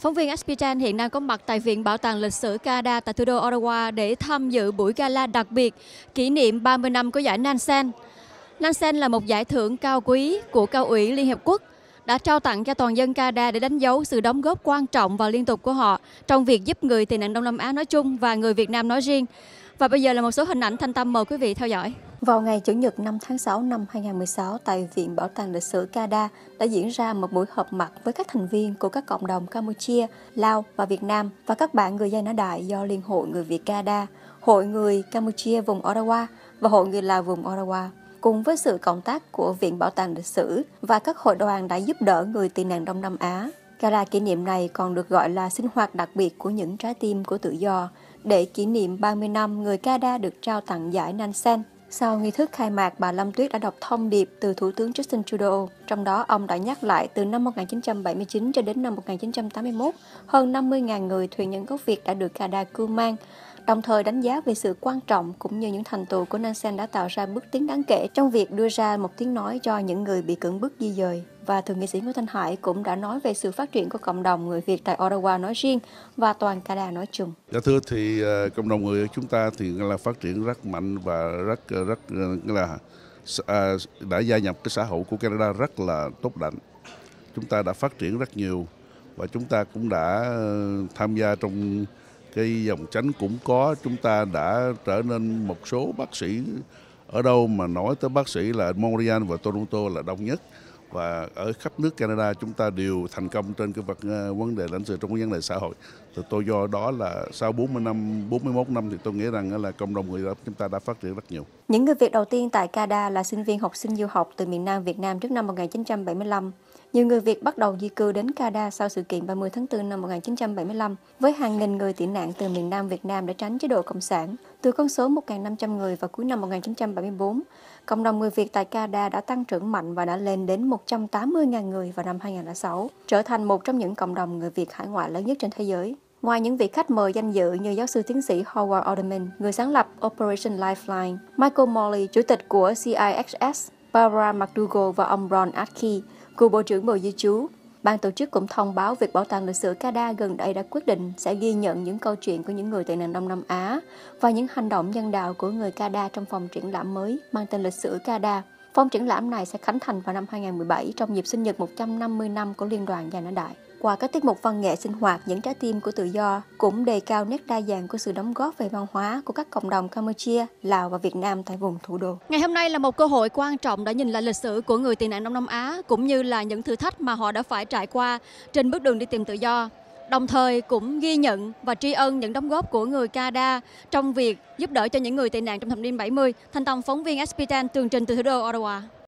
Phóng viên Aspijan hiện đang có mặt tại Viện Bảo tàng Lịch sử Canada tại thủ đô Ottawa để tham dự buổi gala đặc biệt kỷ niệm 30 năm của giải Nansen. Nansen là một giải thưởng cao quý của Cao ủy Liên Hiệp Quốc – đã trao tặng cho toàn dân Canada để đánh dấu sự đóng góp quan trọng và liên tục của họ trong việc giúp người tị nạn Đông Nam Á nói chung và người Việt Nam nói riêng. Và bây giờ là một số hình ảnh thanh tâm mời quý vị theo dõi. Vào ngày Chủ nhật 5 tháng 6 năm 2016 tại Viện Bảo tàng Lịch sử Canada đã diễn ra một buổi họp mặt với các thành viên của các cộng đồng Campuchia, Lào và Việt Nam và các bạn người dân ở đại do Liên hội người Việt Canada, Hội người Campuchia vùng Ottawa và Hội người Lào vùng Ottawa cùng với sự cộng tác của Viện Bảo tàng Lịch sử và các hội đoàn đã giúp đỡ người tị nạn Đông Nam Á. Gala kỷ niệm này còn được gọi là sinh hoạt đặc biệt của những trái tim của tự do để kỷ niệm 30 năm người Canada được trao tặng giải Nansen. Sau nghi thức khai mạc, bà Lâm Tuyết đã đọc thông điệp từ Thủ tướng Justin Trudeau. Trong đó, ông đã nhắc lại từ năm 1979 cho đến năm 1981, hơn 50.000 người thuyền nhân gốc Việt đã được Canada cưu mang đồng thời đánh giá về sự quan trọng cũng như những thành tựu của Nansen đã tạo ra bước tiến đáng kể trong việc đưa ra một tiếng nói cho những người bị cưỡng bức di dời. Và Thượng nghị sĩ Nguyễn Thanh Hải cũng đã nói về sự phát triển của cộng đồng người Việt tại Ottawa nói riêng và toàn Canada nói chung. Dạ thưa thì ờ, cộng đồng người chúng ta thì là phát triển rất mạnh và rất ờ, rất ờ, là đã gia nhập cái xã hội của Canada rất là tốt đẹp. Chúng ta đã phát triển rất nhiều và chúng ta cũng đã tham gia trong cái dòng tránh cũng có chúng ta đã trở nên một số bác sĩ ở đâu mà nói tới bác sĩ là Montreal và Toronto là đông nhất và ở khắp nước Canada chúng ta đều thành công trên cái vật ờ, vấn đề lãnh sự trong vấn đề xã hội thì tôi do đó là sau 40 năm 41 năm thì tôi nghĩ rằng là cộng đồng người Arab chúng ta đã phát triển rất nhiều. Những người Việt đầu tiên tại Canada là sinh viên học sinh du học từ miền Nam Việt Nam trước năm 1975. Nhiều người Việt bắt đầu di cư đến Canada sau sự kiện 30 tháng 4 năm 1975 với hàng nghìn người tị nạn từ miền Nam Việt Nam để tránh chế độ Cộng sản. Từ con số 1.500 người vào cuối năm 1974, cộng đồng người Việt tại Canada đã tăng trưởng mạnh và đã lên đến 180.000 người vào năm 2006, trở thành một trong những cộng đồng người Việt hải ngoại lớn nhất trên thế giới. Ngoài những vị khách mời danh dự như giáo sư tiến sĩ Howard Alderman, người sáng lập Operation Lifeline, Michael Morley, chủ tịch của CIHS, Barbara McDougall và ông Ron Atkey, cựu Bộ trưởng Bộ Di trú, Ban tổ chức cũng thông báo việc Bảo tàng lịch sử Canada gần đây đã quyết định sẽ ghi nhận những câu chuyện của những người tị nạn Đông Nam Á và những hành động nhân đạo của người Canada trong phòng triển lãm mới mang tên lịch sử Canada. Phòng triển lãm này sẽ khánh thành vào năm 2017 trong dịp sinh nhật 150 năm của Liên đoàn Già Nã Đại qua các tiết mục văn nghệ sinh hoạt những trái tim của tự do cũng đề cao nét đa dạng của sự đóng góp về văn hóa của các cộng đồng Campuchia, Lào và Việt Nam tại vùng thủ đô. Ngày hôm nay là một cơ hội quan trọng để nhìn lại lịch sử của người tị nạn Đông Nam Á cũng như là những thử thách mà họ đã phải trải qua trên bước đường đi tìm tự do đồng thời cũng ghi nhận và tri ân những đóng góp của người Canada trong việc giúp đỡ cho những người tị nạn trong thập niên 70. Thanh Tòng, phóng viên SPTN, tường trình từ thủ đô Ottawa.